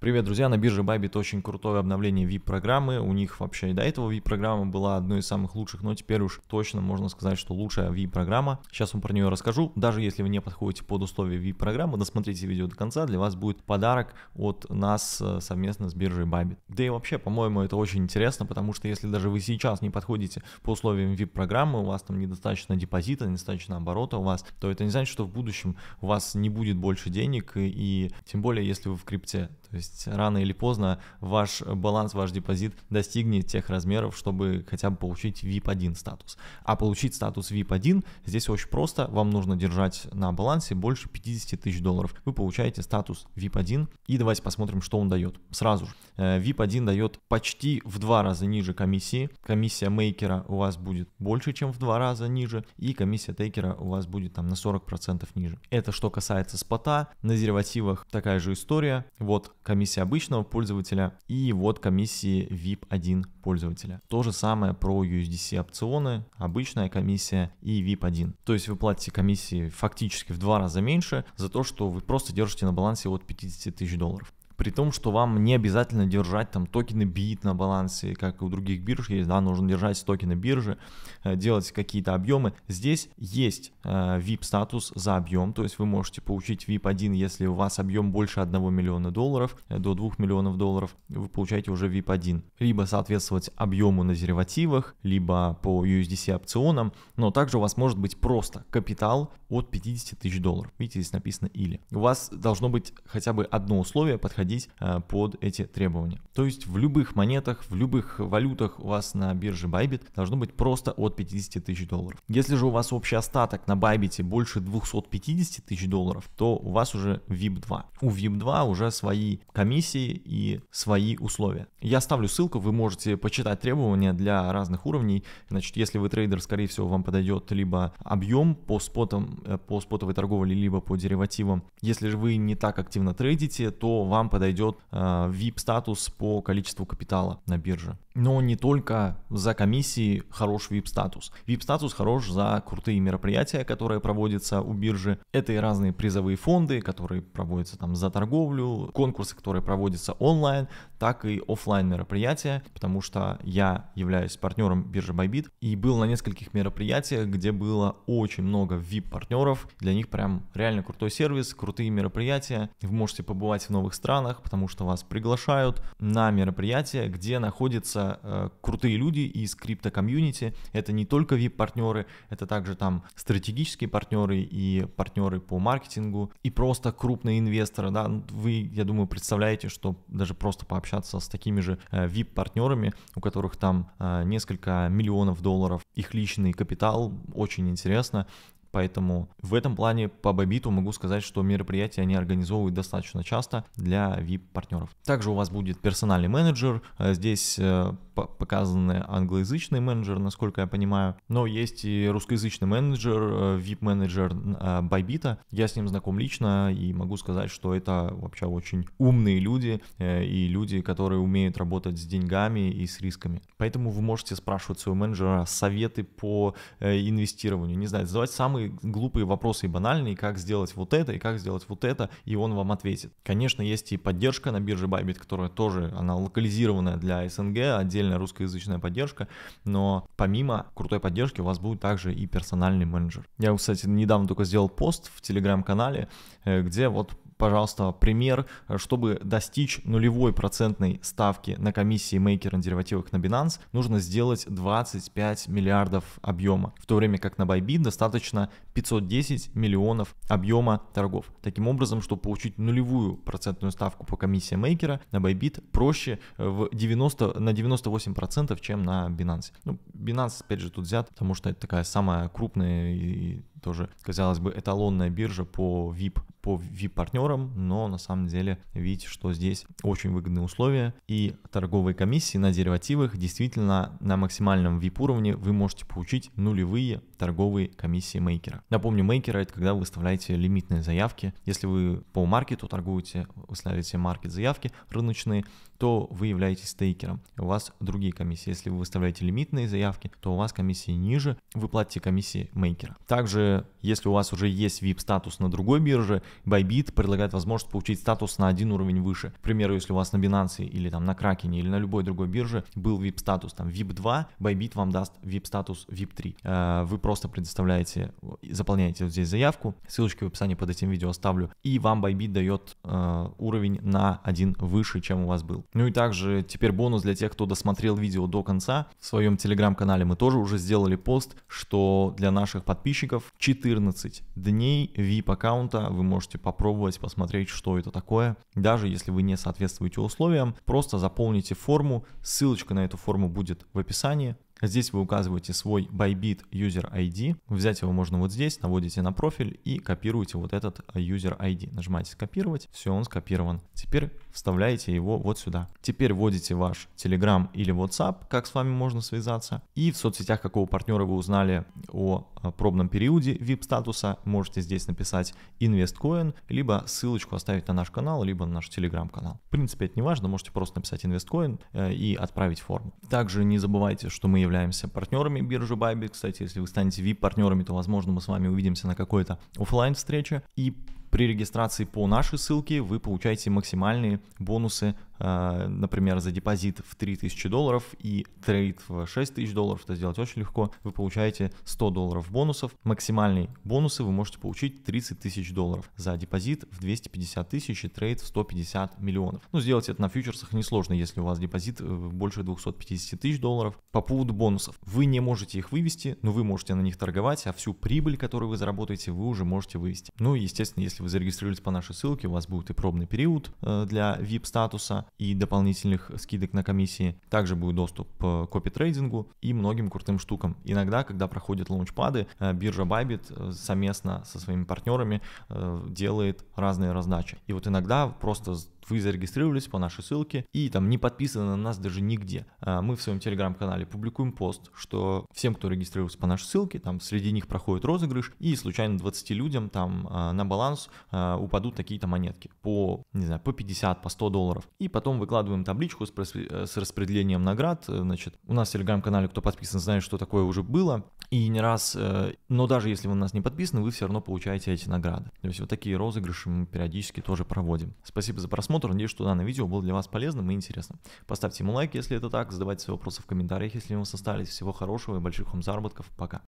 Привет, друзья, на бирже Bybit очень крутое обновление VIP-программы, у них вообще и до этого VIP-программа была одной из самых лучших, но теперь уж точно можно сказать, что лучшая VIP-программа. Сейчас вам про нее расскажу, даже если вы не подходите под условия VIP-программы, досмотрите видео до конца, для вас будет подарок от нас э, совместно с биржей Bybit. Да и вообще, по-моему, это очень интересно, потому что если даже вы сейчас не подходите по условиям VIP-программы, у вас там недостаточно депозита, недостаточно оборота у вас, то это не значит, что в будущем у вас не будет больше денег, и тем более, если вы в крипте, то есть есть рано или поздно ваш баланс, ваш депозит достигнет тех размеров, чтобы хотя бы получить VIP-1 статус. А получить статус VIP-1 здесь очень просто. Вам нужно держать на балансе больше 50 тысяч долларов. Вы получаете статус VIP-1. И давайте посмотрим, что он дает. Сразу же. Э, VIP-1 дает почти в два раза ниже комиссии. Комиссия мейкера у вас будет больше, чем в два раза ниже. И комиссия тейкера у вас будет там на 40% ниже. Это что касается спота. На деривативах такая же история. Вот комиссия комиссии обычного пользователя и вот комиссии VIP1 пользователя. То же самое про USDC опционы, обычная комиссия и VIP1. То есть вы платите комиссии фактически в два раза меньше за то, что вы просто держите на балансе вот 50 тысяч долларов при том, что вам не обязательно держать там токены бит на балансе, как у других бирж есть, да, нужно держать токены биржи, э, делать какие-то объемы. Здесь есть э, VIP-статус за объем, то есть вы можете получить VIP-1, если у вас объем больше 1 миллиона долларов, э, до 2 миллионов долларов, вы получаете уже VIP-1. Либо соответствовать объему на деривативах, либо по USDC опционам, но также у вас может быть просто капитал от 50 тысяч долларов. Видите, здесь написано или. У вас должно быть хотя бы одно условие, подходящее подходить э, под эти требования. То есть в любых монетах, в любых валютах у вас на бирже Bybit должно быть просто от 50 тысяч долларов. Если же у вас общий остаток на Bybit больше 250 тысяч долларов, то у вас уже VIP2. У VIP2 уже свои комиссии и свои условия. Я ставлю ссылку, вы можете почитать требования для разных уровней. Значит, если вы трейдер, скорее всего, вам подойдет либо объем по спотам, э, по спотовой торговле, либо по деривативам. Если же вы не так активно трейдите, то вам подойдет э, VIP-статус по количеству капитала на бирже но не только за комиссии хорош VIP-статус. VIP-статус хорош за крутые мероприятия, которые проводятся у биржи. Это и разные призовые фонды, которые проводятся там за торговлю, конкурсы, которые проводятся онлайн, так и офлайн мероприятия, потому что я являюсь партнером биржи Bybit и был на нескольких мероприятиях, где было очень много VIP-партнеров. Для них прям реально крутой сервис, крутые мероприятия. Вы можете побывать в новых странах, потому что вас приглашают на мероприятия, где находится находятся э, крутые люди из крипто-комьюнити. Это не только VIP-партнеры, это также там стратегические партнеры и партнеры по маркетингу, и просто крупные инвесторы. Да? Ну, вы, я думаю, представляете, что даже просто пообщаться с такими же э, VIP-партнерами, у которых там э, несколько миллионов долларов, их личный капитал, очень интересно. Поэтому в этом плане по Бабиту могу сказать, что мероприятия они организовывают достаточно часто для VIP-партнеров. Также у вас будет персональный менеджер. Э, здесь э, показаны англоязычный менеджер, насколько я понимаю. Но есть и русскоязычный менеджер, VIP-менеджер э, Байбита. Я с ним знаком лично и могу сказать, что это вообще очень умные люди и люди, которые умеют работать с деньгами и с рисками. Поэтому вы можете спрашивать своего менеджера советы по инвестированию. Не знаю, задавать самые самые глупые вопросы и банальные, как сделать вот это и как сделать вот это, и он вам ответит. Конечно, есть и поддержка на бирже Bybit, которая тоже, она локализированная для СНГ, отдельная русскоязычная поддержка, но помимо крутой поддержки у вас будет также и персональный менеджер. Я, кстати, недавно только сделал пост в телеграм-канале, э, где вот пожалуйста, пример, э, чтобы достичь нулевой процентной ставки на комиссии мейкера на деривативах на Binance, нужно сделать 25 миллиардов объема, в то время как на Bybit достаточно 510 миллионов объема торгов. Таким образом, чтобы получить нулевую процентную ставку по комиссии мейкера, на Bybit проще э, в 90, на 98%, чем на Binance. Ну, Binance, опять же, тут взят, потому что это такая самая крупная и тоже, казалось бы, эталонная биржа по VIP по VIP-партнерам, но на самом деле видите, что здесь очень выгодные условия и торговые комиссии на деривативах действительно на максимальном VIP-уровне вы можете получить нулевые торговые комиссии мейкера. Напомню, мейкера это когда вы выставляете лимитные заявки. Если вы по маркету торгуете, выставляете маркет заявки рыночные, то вы являетесь стейкером. У вас другие комиссии. Если вы выставляете лимитные заявки, то у вас комиссии ниже, вы платите комиссии мейкера. Также, если у вас уже есть VIP-статус на другой бирже, Bybit предлагает возможность получить статус на один уровень выше. К примеру, если у вас на Binance или там на Kraken или на любой другой бирже был VIP-статус, там VIP-2, Bybit вам даст VIP-статус VIP-3. Э, вы просто предоставляете, заполняете вот здесь заявку, ссылочки в описании под этим видео оставлю, и вам Bybit дает э, уровень на один выше, чем у вас был. Ну и также теперь бонус для тех, кто досмотрел видео до конца. В своем телеграм-канале мы тоже уже сделали пост, что для наших подписчиков 14 дней VIP-аккаунта. Вы можете попробовать посмотреть, что это такое. Даже если вы не соответствуете условиям, просто заполните форму. Ссылочка на эту форму будет в описании. Здесь вы указываете свой Bybit User ID. Взять его можно вот здесь, наводите на профиль и копируете вот этот э, User ID. Нажимаете «Скопировать». Все, он скопирован. Теперь вставляете его вот сюда. Теперь вводите ваш Telegram или WhatsApp, как с вами можно связаться. И в соцсетях какого партнера вы узнали о э, пробном периоде VIP-статуса, можете здесь написать InvestCoin, либо ссылочку оставить на наш канал, либо на наш Telegram-канал. В принципе, это не важно, можете просто написать InvestCoin э, и отправить форму. Также не забывайте, что мы являемся являемся партнерами биржи Байби. Кстати, если вы станете VIP-партнерами, то, возможно, мы с вами увидимся на какой-то офлайн встрече И при регистрации по нашей ссылке вы получаете максимальные бонусы, э, например, за депозит в 3000 долларов и трейд в 6000 долларов, это сделать очень легко, вы получаете 100 долларов бонусов. Максимальные бонусы вы можете получить 30 тысяч долларов за депозит в 250 тысяч и трейд в 150 миллионов. Ну, сделать это на фьючерсах несложно, если у вас депозит э, больше 250 тысяч долларов. По поводу бонусов. Вы не можете их вывести, но вы можете на них торговать, а всю прибыль, которую вы заработаете, вы уже можете вывести. Ну естественно, если если вы зарегистрируетесь по нашей ссылке, у вас будет и пробный период э, для VIP-статуса и дополнительных скидок на комиссии. Также будет доступ к копи-трейдингу и многим крутым штукам. Иногда, когда проходят лаунчпады, э, биржа Bybit э, совместно со своими партнерами делает разные раздачи. И вот иногда просто вы зарегистрировались по нашей ссылке и там не подписаны на нас даже нигде. А, мы в своем телеграм-канале публикуем пост, что всем, кто регистрировался по нашей ссылке, там среди них проходит розыгрыш, и случайно 20 людям там а, на баланс а, упадут такие-то монетки по, не знаю, по 50, по 100 долларов. И потом выкладываем табличку э, с, распределением наград. Значит, у нас в телеграм-канале, кто подписан, знает, что такое уже было. И не раз, э, но даже если вы на нас не подписаны, вы все равно получаете эти награды. То есть вот такие розыгрыши мы периодически тоже проводим. Спасибо за просмотр просмотр. Надеюсь, что данное видео было для вас полезным и интересным. Поставьте ему лайк, если это так, задавайте свои вопросы в комментариях, если у вас остались. Всего хорошего и больших вам заработков. Пока.